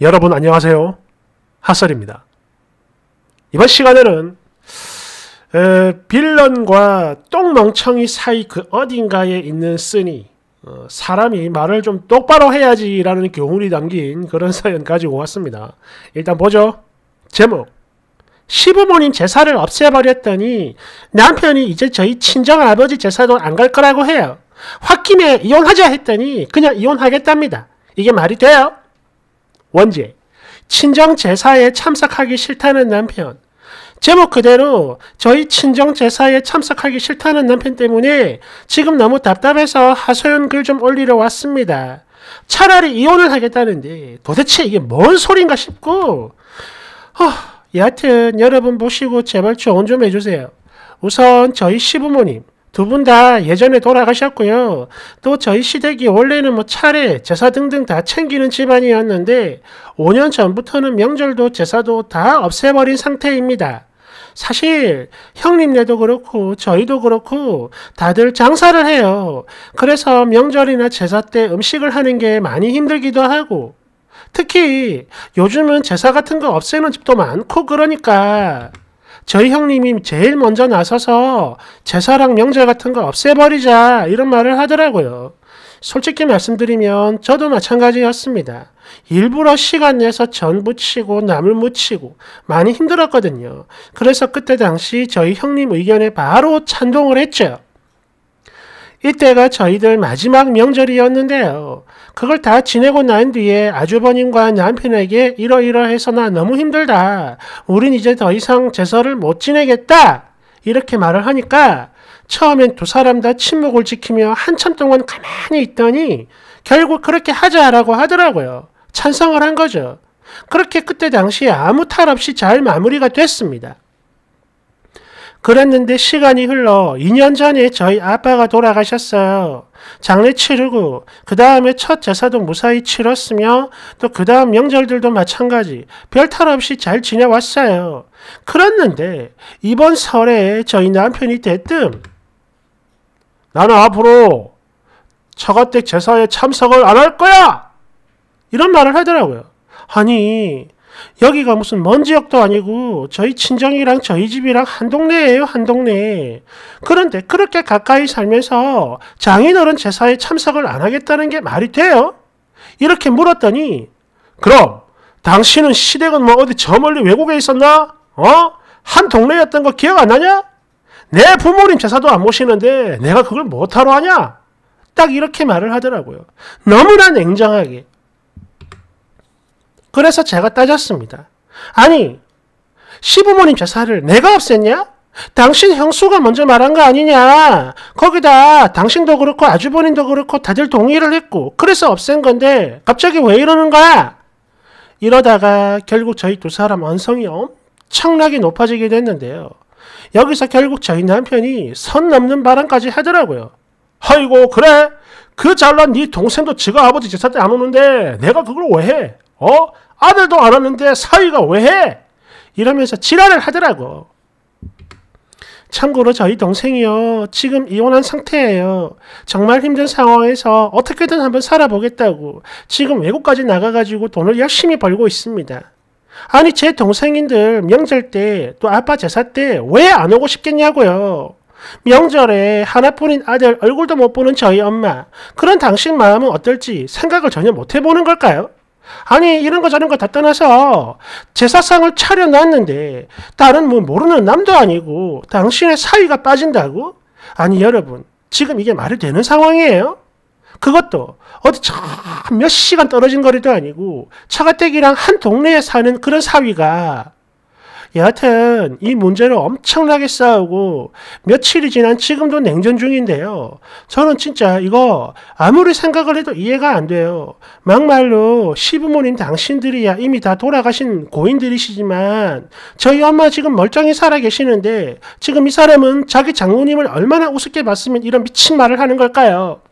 여러분 안녕하세요. 핫설입니다. 이번 시간에는 에, 빌런과 똥멍청이 사이 그 어딘가에 있는 쓰니 어, 사람이 말을 좀 똑바로 해야지라는 교훈이 담긴 그런 사연 가지고 왔습니다. 일단 보죠. 제목 시부모님 제사를 없애버렸더니 남편이 이제 저희 친정아버지 제사도 안 갈 거라고 해요. 홧김에 이혼하자 했더니 그냥 이혼하겠답니다. 이게 말이 돼요? 원죄, 친정 제사에 참석하기 싫다는 남편, 제목 그대로 저희 친정 제사에 참석하기 싫다는 남편 때문에 지금 너무 답답해서 하소연 글 좀 올리러 왔습니다. 차라리 이혼을 하겠다는데 도대체 이게 뭔 소린가 싶고 허, 어, 여하튼 여러분 보시고 제발 조언 좀 해주세요. 우선 저희 시부모님 두분다 예전에 돌아가셨고요. 또 저희 시댁이 원래는 뭐 차례, 제사 등등 다 챙기는 집안이었는데 5년 전부터는 명절도 제사도 다 없애버린 상태입니다. 사실 형님네도 그렇고 저희도 그렇고 다들 장사를 해요. 그래서 명절이나 제사 때 음식을 하는 게 많이 힘들기도 하고 특히 요즘은 제사 같은 거 없애는 집도 많고 그러니까 저희 형님이 제일 먼저 나서서 제사랑 명절 같은 거 없애버리자 이런 말을 하더라고요. 솔직히 말씀드리면 저도 마찬가지였습니다. 일부러 시간 내서 전 부치고 남을 무치고 많이 힘들었거든요. 그래서 그때 당시 저희 형님 의견에 바로 찬동을 했죠. 이때가 저희들 마지막 명절이었는데요. 그걸 다 지내고 난 뒤에 아주버님과 남편에게 이러이러해서 나 너무 힘들다. 우린 이제 더 이상 제설을못 지내겠다. 이렇게 말을 하니까 처음엔 두 사람 다 침묵을 지키며 한참 동안 가만히 있더니 결국 그렇게 하자라고 하더라고요. 찬성을 한 거죠. 그렇게 그때 당시에 아무 탈 없이 잘 마무리가 됐습니다. 그랬는데 시간이 흘러 2년 전에 저희 아빠가 돌아가셨어요. 장례 치르고 그 다음에 첫 제사도 무사히 치렀으며 또 그 다음 명절들도 마찬가지 별 탈 없이 잘 지내왔어요. 그랬는데 이번 설에 저희 남편이 대뜸 나는 앞으로 처가댁 제사에 참석을 안 할 거야! 이런 말을 하더라고요. 아니 여기가 무슨 먼 지역도 아니고 저희 친정이랑 저희 집이랑 한 동네예요, 한 동네. 그런데 그렇게 가까이 살면서 장인어른 제사에 참석을 안 하겠다는 게 말이 돼요? 이렇게 물었더니 그럼 당신은 시댁은 뭐 어디 저 멀리 외국에 있었나? 어? 한 동네였던 거 기억 안 나냐? 내 부모님 제사도 안 모시는데 내가 그걸 못하러 하냐? 딱 이렇게 말을 하더라고요. 너무나 냉정하게. 그래서 제가 따졌습니다. 아니, 시부모님 제사를 내가 없앴냐? 당신 형수가 먼저 말한 거 아니냐. 거기다 당신도 그렇고 아주버님도 그렇고 다들 동의를 했고 그래서 없앤 건데 갑자기 왜 이러는 거야? 이러다가 결국 저희 두 사람 언성이 엄청나게 높아지게 됐는데요. 여기서 결국 저희 남편이 선 넘는 발언까지 하더라고요. 아이고 그래? 그 잘난 네 동생도 지가 아버지 제사 때 안 오는데 내가 그걸 왜 해? 어? 아들도 안 하는데 사위가 왜 해? 이러면서 지랄을 하더라고. 참고로 저희 동생이요. 지금 이혼한 상태예요. 정말 힘든 상황에서 어떻게든 한번 살아보겠다고. 지금 외국까지 나가가지고 돈을 열심히 벌고 있습니다. 아니, 제 동생인들 명절 때, 또 아빠 제사 때 왜 안 오고 싶겠냐고요. 명절에 하나뿐인 아들 얼굴도 못 보는 저희 엄마. 그런 당신 마음은 어떨지 생각을 전혀 못 해보는 걸까요? 아니 이런 거 저런 거 다 떠나서 제사상을 차려놨는데 다른 뭐 모르는 남도 아니고 당신의 사위가 빠진다고? 아니 여러분 지금 이게 말이 되는 상황이에요? 그것도 어디 몇 시간 떨어진 거리도 아니고 차가댁이랑 한 동네에 사는 그런 사위가 여하튼 이 문제를 엄청나게 싸우고 며칠이 지난 지금도 냉전 중인데요. 저는 진짜 이거 아무리 생각을 해도 이해가 안 돼요. 막말로 시부모님 당신들이야 이미 다 돌아가신 고인들이시지만 저희 엄마 지금 멀쩡히 살아계시는데 지금 이 사람은 자기 장모님을 얼마나 우습게 봤으면 이런 미친 말을 하는 걸까요?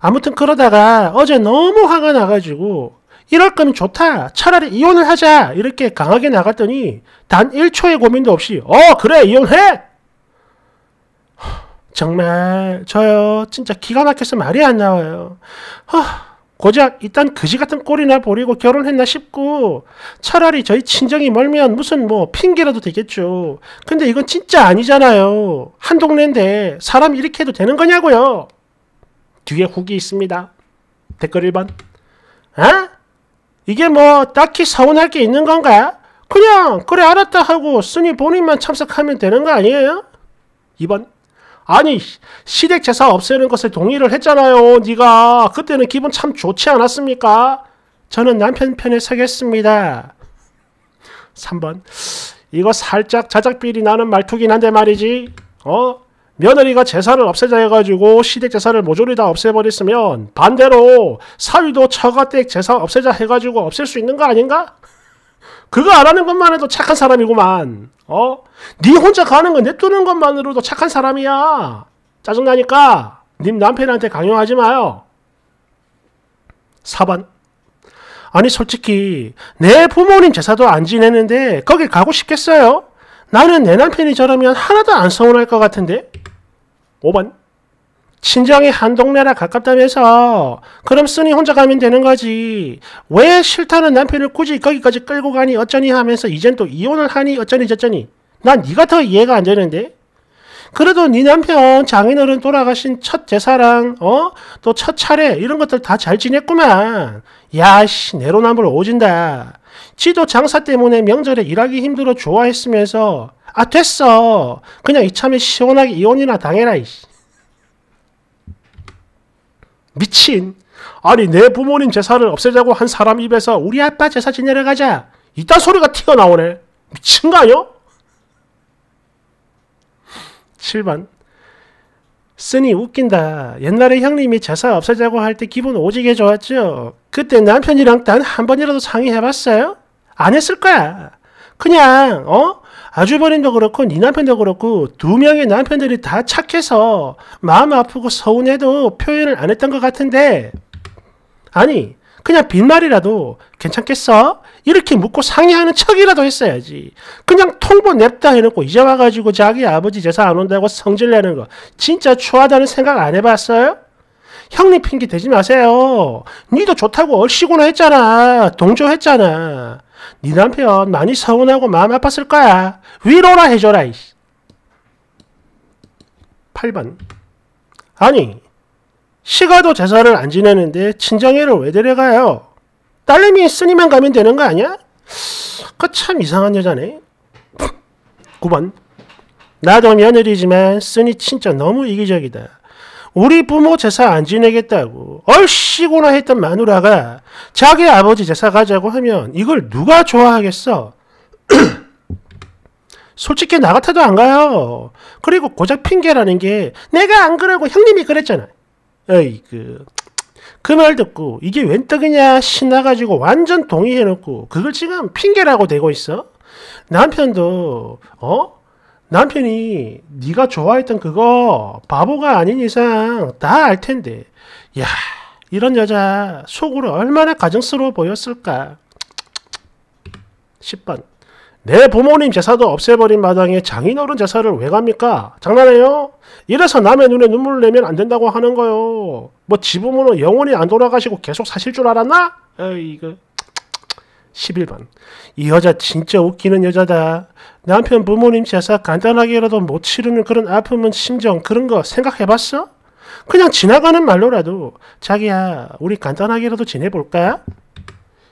아무튼 그러다가 어제 너무 화가 나가지고 이럴 거면 좋다. 차라리 이혼을 하자. 이렇게 강하게 나갔더니 단 1초의 고민도 없이 어 그래 이혼해. 정말 저요 진짜 기가 막혀서 말이 안 나와요. 허, 고작 일단 그지 같은 꼴이나 버리고 결혼했나 싶고 차라리 저희 친정이 멀면 무슨 뭐 핑계라도 되겠죠. 근데 이건 진짜 아니잖아요. 한 동네인데 사람 이렇게 해도 되는 거냐고요. 뒤에 후기 있습니다. 댓글 1번. 아? 어? 이게 뭐 딱히 서운할 게 있는 건가? 그냥 그래 알았다 하고 스님 본인만 참석하면 되는 거 아니에요? 2번 아니 시댁 제사 없애는 것에 동의를 했잖아요 네가 그때는 기분 참 좋지 않았습니까? 저는 남편 편에 서겠습니다 3번 이거 살짝 자작비리 나는 말투긴 한데 말이지 어? 며느리가 제사를 없애자 해가지고 시댁 제사를 모조리 다 없애버렸으면 반대로 사위도 처가댁 제사 없애자 해가지고 없앨 수 있는 거 아닌가? 그거 안 하는 것만 해도 착한 사람이구만. 어? 네 혼자 가는 거 냅두는 것만으로도 착한 사람이야. 짜증나니까 님 남편한테 강요하지 마요. 4번. 아니 솔직히 내 부모님 제사도 안 지내는데 거길 가고 싶겠어요? 나는 내 남편이 저러면 하나도 안 서운할 것 같은데? 5번. 친정이 한 동네라 가깝다면서 그럼 쓰니 혼자 가면 되는 거지 왜 싫다는 남편을 굳이 거기까지 끌고 가니 어쩌니 하면서 이젠 또 이혼을 하니 어쩌니 저쩌니 난 네가 더 이해가 안 되는데 그래도 네 남편 장인어른 돌아가신 첫 제사랑 어또 첫 차례 이런 것들 다 잘 지냈구만. 야씨 내로남불 오진다. 지도 장사 때문에 명절에 일하기 힘들어 좋아했으면서 아 됐어 그냥 이참에 시원하게 이혼이나 당해라 이씨. 미친 아니 내 부모님 제사를 없애자고 한 사람 입에서 우리 아빠 제사 지내러 가자 이딴 소리가 튀어나오네 미친 가요 7번 쓰니 웃긴다. 옛날에 형님이 제사 없애자고 할 때 기분 오지게 좋았죠. 그때 남편이랑 단 한 번이라도 상의해봤어요? 안 했을 거야. 그냥 어? 아주버님도 그렇고 네 남편도 그렇고 두 명의 남편들이 다 착해서 마음 아프고 서운해도 표현을 안 했던 것 같은데 아니 그냥 빈말이라도 괜찮겠어? 이렇게 묻고 상의하는 척이라도 했어야지. 그냥 통보 냅다 해놓고 이제 와가지고 자기 아버지 제사 안 온다고 성질내는 거 진짜 추하다는 생각 안 해봤어요? 형님 핑계 대지 마세요. 니도 좋다고 얼씨구나 했잖아. 동조했잖아. 니 네 남편 많이 서운하고 마음 아팠을 거야. 위로라 해줘라. 8번 아니 시가도 제사를 안 지내는데 친정애를 왜 데려가요? 딸내미 스님만 가면 되는 거 아니야? 그 참 이상한 여자네. 9번. 나도 며느리지만 쓰니 진짜 너무 이기적이다. 우리 부모 제사 안 지내겠다고 얼씨구나 했던 마누라가 자기 아버지 제사 가자고 하면 이걸 누가 좋아하겠어? 솔직히 나 같아도 안 가요. 그리고 고작 핑계라는 게 내가 안 그러고 형님이 그랬잖아. 에이 그그 말 듣고 이게 웬 떡이냐 신나가지고 완전 동의해놓고 그걸 지금 핑계라고 대고 있어 남편도 어 남편이 네가 좋아했던 그거 바보가 아닌 이상 다알 텐데 야 이런 여자 속으로 얼마나 가정스러워 보였을까 10번 내 부모님 제사도 없애버린 마당에 장인어른 제사를 왜 갑니까? 장난해요? 이래서 남의 눈에 눈물을 내면 안 된다고 하는 거요. 뭐 지부모는 영원히 안 돌아가시고 계속 사실 줄 알았나? 에이, 이거. 11번. 이 여자 진짜 웃기는 여자다. 남편 부모님 제사 간단하게라도 못 치르는 그런 아픔은 심정 그런 거 생각해봤어? 그냥 지나가는 말로라도 자기야 우리 간단하게라도 지내볼까?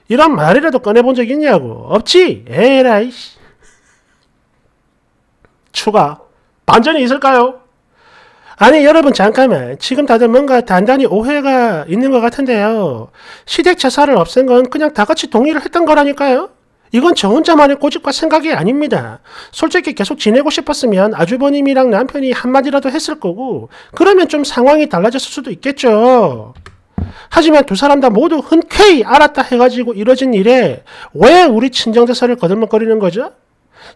이런 말이라도 꺼내본 적 있냐고. 없지? 에라이. 추가. 반전이 있을까요? 아니 여러분 잠깐만 지금 다들 뭔가 단단히 오해가 있는 것 같은데요. 시댁 제사를 없앤 건 그냥 다 같이 동의를 했던 거라니까요. 이건 저 혼자만의 고집과 생각이 아닙니다. 솔직히 계속 지내고 싶었으면 아주버님이랑 남편이 한마디라도 했을 거고 그러면 좀 상황이 달라졌을 수도 있겠죠. 하지만 두 사람 다 모두 흔쾌히 알았다 해가지고 이뤄진 일에 왜 우리 친정 재사를 거들먹거리는 거죠?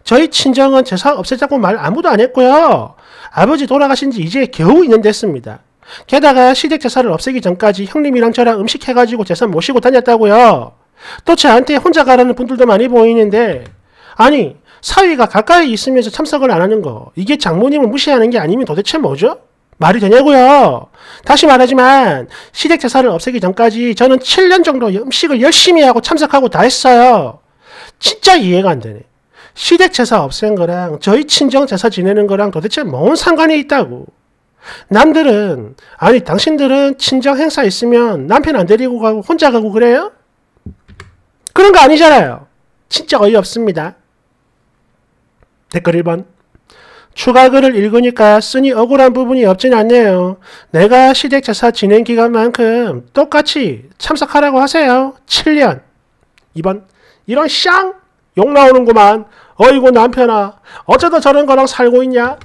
저희 친정은 제사 없애자고 말 아무도 안 했고요. 아버지 돌아가신 지 이제 겨우 2년 됐습니다. 게다가 시댁 제사를 없애기 전까지 형님이랑 저랑 음식 해가지고 제사 모시고 다녔다고요. 또 저한테 혼자 가라는 분들도 많이 보이는데 아니 사위가 가까이 있으면서 참석을 안 하는 거 이게 장모님을 무시하는 게 아니면 도대체 뭐죠? 말이 되냐고요. 다시 말하지만 시댁 제사를 없애기 전까지 저는 7년 정도 음식을 열심히 하고 참석하고 다 했어요. 진짜 이해가 안 되네. 시댁 제사 없앤 거랑 저희 친정 제사 지내는 거랑 도대체 뭔 상관이 있다고. 남들은 아니 당신들은 친정 행사 있으면 남편 안 데리고 가고 혼자 가고 그래요? 그런 거 아니잖아요. 진짜 어이없습니다. 댓글 1번 추가 글을 읽으니까 쓰니 억울한 부분이 없진 않네요. 내가 시댁 제사 진행 기간만큼 똑같이 참석하라고 하세요. 7년. 2번 이런 쌍욕 나오는구만. 어이구 남편아 어쩌다 저런 거랑 살고 있냐?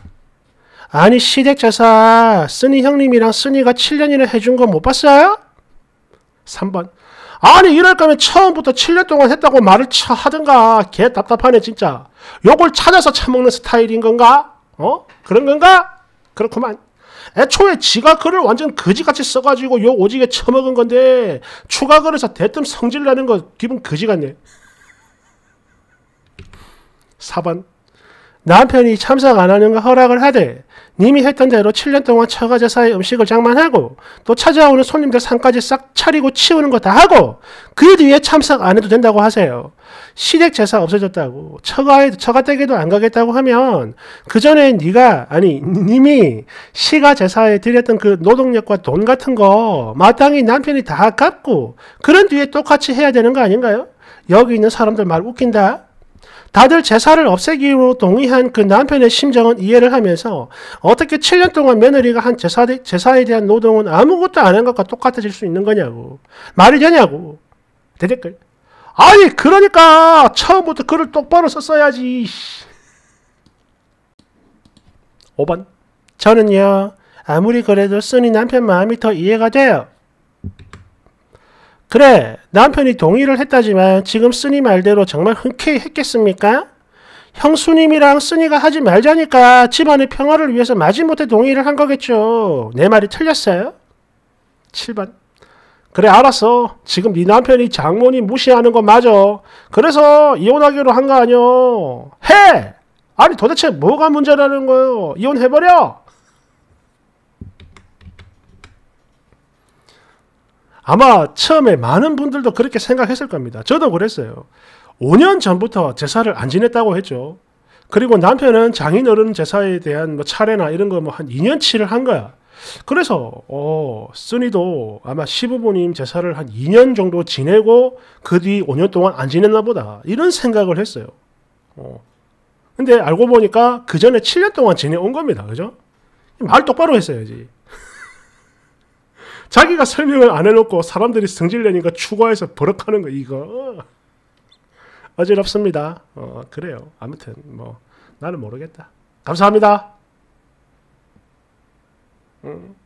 아니 시댁제사 쓰니 형님이랑 쓰니가 7년이나 해준 거 못 봤어요? 3번 아니 이럴 거면 처음부터 7년 동안 했다고 말을 쳐 하든가 개 답답하네 진짜 욕을 찾아서 처먹는 스타일인 건가? 어? 그런 건가? 그렇구만 애초에 지가 글을 완전 거지같이 써가지고 요 오지게 처먹은 건데 추가 글에서 대뜸 성질 나는 거 기분 거지 같네 4번 남편이 참석 안 하는 거 허락을 하되 님이 했던 대로 7년 동안 처가제사의 음식을 장만하고 또 찾아오는 손님들 상까지 싹 차리고 치우는 거 다 하고 그 뒤에 참석 안 해도 된다고 하세요. 시댁 제사 없어졌다고 처가에 처가댁에도 안 가겠다고 하면 그 전에 네가 아니 님이 시가 제사에 드렸던 그 노동력과 돈 같은 거 마땅히 남편이 다 갚고 그런 뒤에 똑같이 해야 되는 거 아닌가요? 여기 있는 사람들 말 웃긴다. 다들 제사를 없애기로 동의한 그 남편의 심정은 이해를 하면서 어떻게 7년 동안 며느리가 한 제사, 제사에 대한 노동은 아무것도 안 한 것과 똑같아질 수 있는 거냐고. 말이 되냐고. 대댓글. 아니 그러니까 처음부터 글을 똑바로 썼어야지. 5번 저는요 아무리 그래도 쓰니 남편 마음이 더 이해가 돼요. 그래, 남편이 동의를 했다지만 지금 쓰니 말대로 정말 흔쾌히 했겠습니까? 형수님이랑 쓰니가 하지 말자니까 집안의 평화를 위해서 마지못해 동의를 한 거겠죠. 내 말이 틀렸어요? 7번. 그래 알았어. 지금 네 남편이 장모님 무시하는 건 맞아. 그래서 이혼하기로 한 거 아니여. 해! 아니 도대체 뭐가 문제라는 거예요. 이혼해버려! 아마 처음에 많은 분들도 그렇게 생각했을 겁니다. 저도 그랬어요. 5년 전부터 제사를 안 지냈다고 했죠. 그리고 남편은 장인어른 제사에 대한 뭐 차례나 이런 거 뭐 한 2년치를 한 거야. 그래서 어, 쓰니도 아마 시부모님 제사를 한 2년 정도 지내고 그 뒤 5년 동안 안 지냈나 보다 이런 생각을 했어요. 어. 근데 알고 보니까 그 전에 7년 동안 지내온 겁니다. 그죠? 말 똑바로 했어야지. 자기가 설명을 안 해놓고 사람들이 성질내니까 추가해서 버럭하는 거 이거 어지럽습니다. 어, 그래요. 아무튼 뭐 나는 모르겠다. 감사합니다. 음.